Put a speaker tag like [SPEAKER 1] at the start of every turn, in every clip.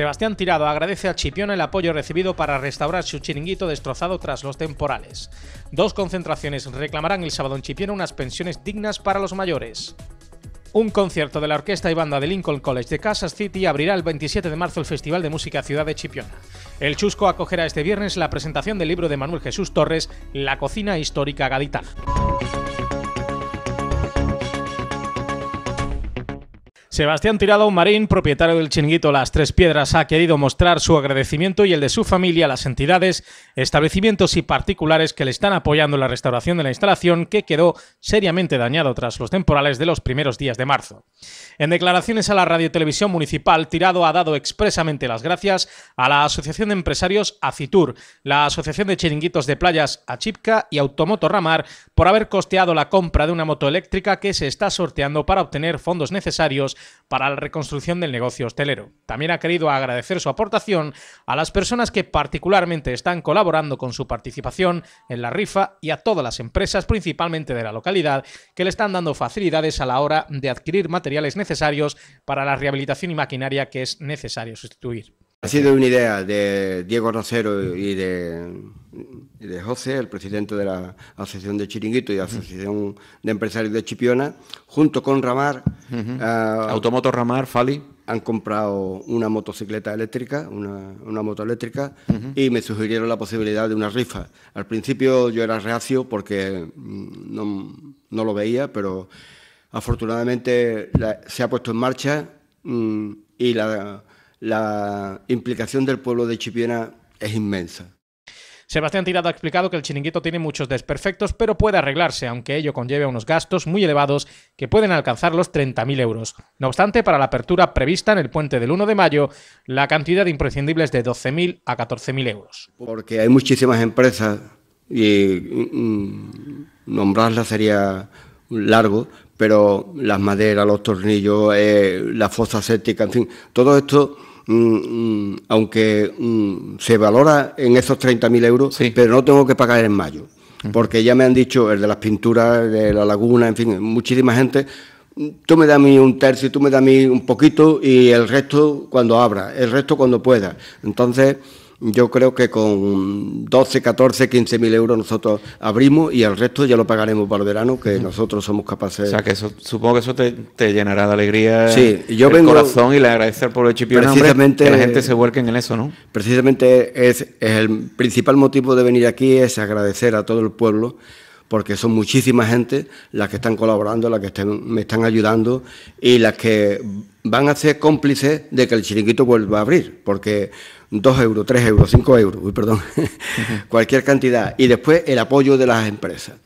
[SPEAKER 1] Sebastián Tirado agradece a Chipiona el apoyo recibido para restaurar su chiringuito destrozado tras los temporales. Dos concentraciones reclamarán el sábado en Chipiona unas pensiones dignas para los mayores. Un concierto de la orquesta y banda de Lincoln College de Kansas City abrirá el 27 de marzo el Festival de Música Ciudad de Chipiona. El Chusco acogerá este viernes la presentación del libro de Manuel Jesús Torres, La cocina histórica gaditana. Sebastián Tirado Marín, propietario del Chiringuito Las Tres Piedras, ha querido mostrar su agradecimiento y el de su familia a las entidades, establecimientos y particulares que le están apoyando en la restauración de la instalación que quedó seriamente dañada tras los temporales de los primeros días de marzo. En declaraciones a la radio televisión municipal, Tirado ha dado expresamente las gracias a la Asociación de Empresarios Acitur, la Asociación de Chiringuitos de Playas Achipca y Automoto Ramar por haber costeado la compra de una moto eléctrica que se está sorteando para obtener fondos necesarios para la reconstrucción del negocio hostelero. También ha querido agradecer su aportación a las personas que particularmente están colaborando con su participación en la rifa y a todas las empresas, principalmente de la localidad, que le están dando facilidades a la hora de adquirir materiales necesarios para la rehabilitación y maquinaria que es necesario sustituir.
[SPEAKER 2] Ha sido una idea de Diego Rosero y de, José, el presidente de la Asociación de Chiringuito y Asociación de Empresarios de Chipiona, junto con Ramar. Ah, Automoto Ramar, Fali. Han comprado una motocicleta eléctrica, una, moto eléctrica, y me sugirieron la posibilidad de una rifa. Al principio yo era reacio porque mm, no, lo veía, pero afortunadamente se ha puesto en marcha mm, y la la implicación del pueblo de Chipiona es inmensa.
[SPEAKER 1] Sebastián Tirado ha explicado que el chiringuito tiene muchos desperfectos, pero puede arreglarse, aunque ello conlleve unos gastos muy elevados que pueden alcanzar los 30.000 euros. No obstante, para la apertura prevista en el puente del 1 de mayo, la cantidad imprescindible es de 12.000 a 14.000 euros. Porque
[SPEAKER 2] hay muchísimas empresas y mm, nombrarlas sería largo, pero las maderas, los tornillos, eh, la fosa séptica, en fin, todo esto Mm, mm, aunque mm, se valora en esos 30.000 euros, pero no tengo que pagar en mayo. Porque ya me han dicho el de las pinturas, de la laguna, en fin, muchísima gente. Tú me das a mí un tercio, tú me das a mí un poquito y el resto cuando abra, el resto cuando pueda. Entonces, yo creo que con 12, 14, 15 mil euros nosotros abrimos y el resto ya lo pagaremos para el verano, que nosotros somos capaces. O sea, que eso, supongo que eso te, llenará de alegría sí, yo el vengo, corazón y le agradecer al pueblo de que la gente se
[SPEAKER 1] vuelque en eso, ¿no?
[SPEAKER 2] Precisamente es, el principal motivo de venir aquí, es agradecer a todo el pueblo porque son muchísima gente las que están colaborando, las que me están ayudando y las que van a ser cómplices de que el chiringuito vuelva a abrir, porque Dos euros, 3 euros, 5 euros, uy, perdón, cualquier cantidad. Y después el apoyo de las empresas.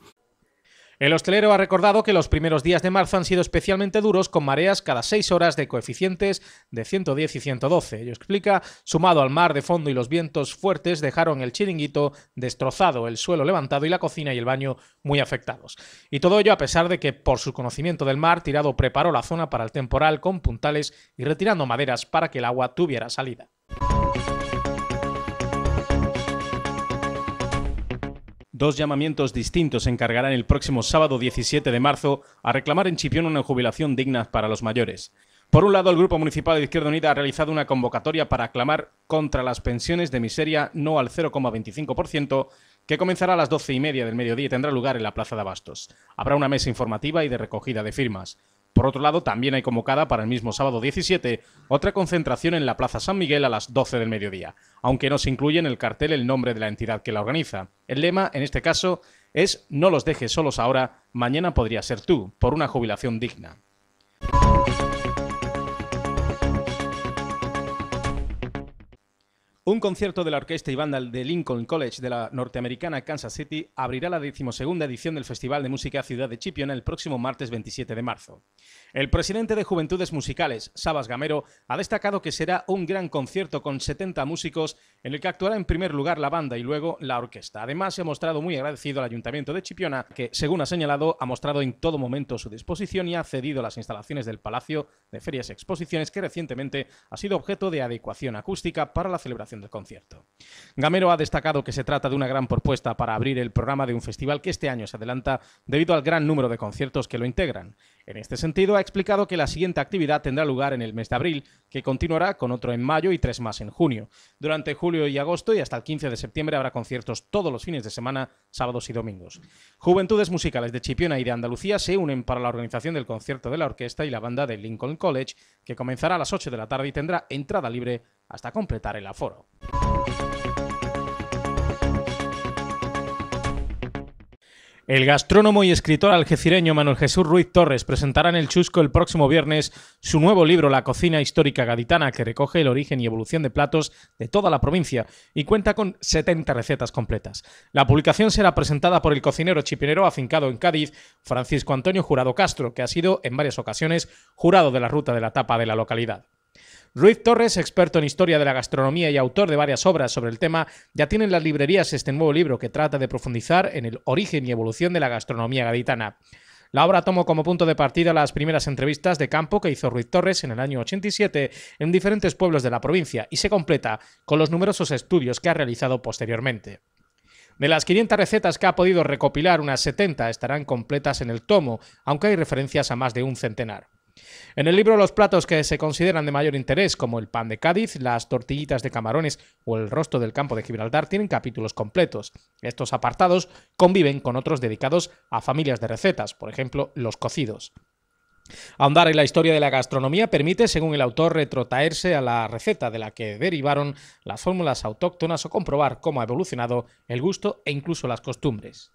[SPEAKER 1] El hostelero ha recordado que los primeros días de marzo han sido especialmente duros con mareas cada 6 horas de coeficientes de 110 y 112. Ello explica, sumado al mar de fondo y los vientos fuertes, dejaron el chiringuito destrozado, el suelo levantado y la cocina y el baño muy afectados. Y todo ello a pesar de que, por su conocimiento del mar, Tirado preparó la zona para el temporal con puntales y retirando maderas para que el agua tuviera salida. Dos llamamientos distintos se encargarán el próximo sábado 17 de marzo a reclamar en Chipión una jubilación digna para los mayores. Por un lado, el Grupo Municipal de Izquierda Unida ha realizado una convocatoria para aclamar contra las pensiones de miseria no al 0,25%, que comenzará a las doce y media del mediodía y tendrá lugar en la Plaza de Abastos. Habrá una mesa informativa y de recogida de firmas. Por otro lado, también hay convocada para el mismo sábado 17 otra concentración en la Plaza San Miguel a las 12 del mediodía, aunque no se incluye en el cartel el nombre de la entidad que la organiza. El lema, en este caso, es No los dejes solos ahora, mañana podría ser tú, por una jubilación digna. Un concierto de la orquesta y banda de Lincoln College de la norteamericana Kansas City abrirá la decimosegunda edición del Festival de Música Ciudad de Chipiona el próximo martes 27 de marzo. El presidente de Juventudes Musicales, Sabas Gamero, ha destacado que será un gran concierto con 70 músicos en el que actuará en primer lugar la banda y luego la orquesta. Además, se ha mostrado muy agradecido al Ayuntamiento de Chipiona, que, según ha señalado, ha mostrado en todo momento su disposición y ha cedido las instalaciones del Palacio de Ferias y Exposiciones, que recientemente ha sido objeto de adecuación acústica para la celebración del concierto. Gamero ha destacado que se trata de una gran propuesta para abrir el programa de un festival que este año se adelanta debido al gran número de conciertos que lo integran. En este sentido, ha explicado que la siguiente actividad tendrá lugar en el mes de abril, que continuará con otro en mayo y tres más en junio. Durante julio y agosto y hasta el 15 de septiembre habrá conciertos todos los fines de semana, sábados y domingos. Juventudes musicales de Chipiona y de Andalucía se unen para la organización del concierto de la orquesta y la banda de Lincoln College, que comenzará a las 8 de la tarde y tendrá entrada libre hasta completar el aforo. El gastrónomo y escritor algecireño Manuel Jesús Ruiz Torres presentará en el Chusco el próximo viernes su nuevo libro La cocina histórica gaditana, que recoge el origen y evolución de platos de toda la provincia y cuenta con 70 recetas completas. La publicación será presentada por el cocinero chipinero afincado en Cádiz, Francisco Antonio Jurado Castro, que ha sido en varias ocasiones jurado de la ruta de la tapa de la localidad. Ruiz Torres, experto en historia de la gastronomía y autor de varias obras sobre el tema, ya tiene en las librerías este nuevo libro que trata de profundizar en el origen y evolución de la gastronomía gaditana. La obra tomó como punto de partida las primeras entrevistas de campo que hizo Ruiz Torres en el año 87 en diferentes pueblos de la provincia y se completa con los numerosos estudios que ha realizado posteriormente. De las 500 recetas que ha podido recopilar, unas 70 estarán completas en el tomo, aunque hay referencias a más de un centenar. En el libro los platos que se consideran de mayor interés, como el pan de Cádiz, las tortillitas de camarones o el rostro del campo de Gibraltar, tienen capítulos completos. Estos apartados conviven con otros dedicados a familias de recetas, por ejemplo, los cocidos. Ahondar en la historia de la gastronomía permite, según el autor, retrotraerse a la receta de la que derivaron las fórmulas autóctonas o comprobar cómo ha evolucionado el gusto e incluso las costumbres.